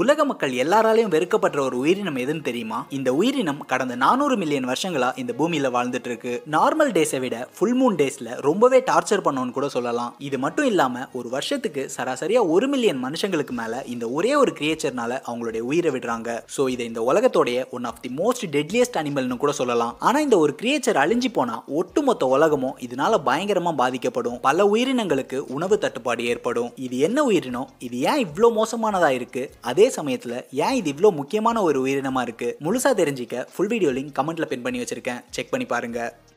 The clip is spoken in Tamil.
உலக மக்கள் எல்லாராலையும் வெறுக்கப்பட்ட ஒரு உயிரினம் எதுன்னு தெரியுமா இந்த உயிரினம் கடந்த நானூறு மில்லியன் வருஷங்களா இந்த பூமியில வாழ்ந்துட்டு இருக்கு நார்மல் டேஸை விட ஃபுல் மூன் டேஸ்ல ரொம்பவே டார்ச்சர் பண்ணோம்னு கூட சொல்லலாம் இது மட்டும் இல்லாம ஒரு வருஷத்துக்கு சராசரியா ஒரு மில்லியன் மனுஷங்களுக்கு மேல இந்த ஒரே ஒரு கிரியேச்சர்னால அவங்களுடைய உயிரை விடுறாங்க ஸோ இதை இந்த உலகத்தோடைய one of the most deadliest அனிமல்னு கூட சொல்லலாம் ஆனா இந்த ஒரு கிரியேச்சர் அழிஞ்சு போனா ஒட்டுமொத்த உலகமும் இதனால பயங்கரமா பாதிக்கப்படும் பல உயிரினங்களுக்கு உணவு தட்டுப்பாடு ஏற்படும் இது என்ன உயிரினம் இது ஏன் இவ்வளோ மோசமானதா இருக்கு அது அதே சமயத்தில் ஏன் இது இவ்வளோ முக்கியமான ஒரு உயிரினமாக இருக்குது முழுசா தெரிஞ்சிக்க ஃபுல் வீடியோ லிங்க் கமெண்ட்டில் பின் பண்ணி வச்சுருக்கேன் செக் பண்ணி பாருங்கள்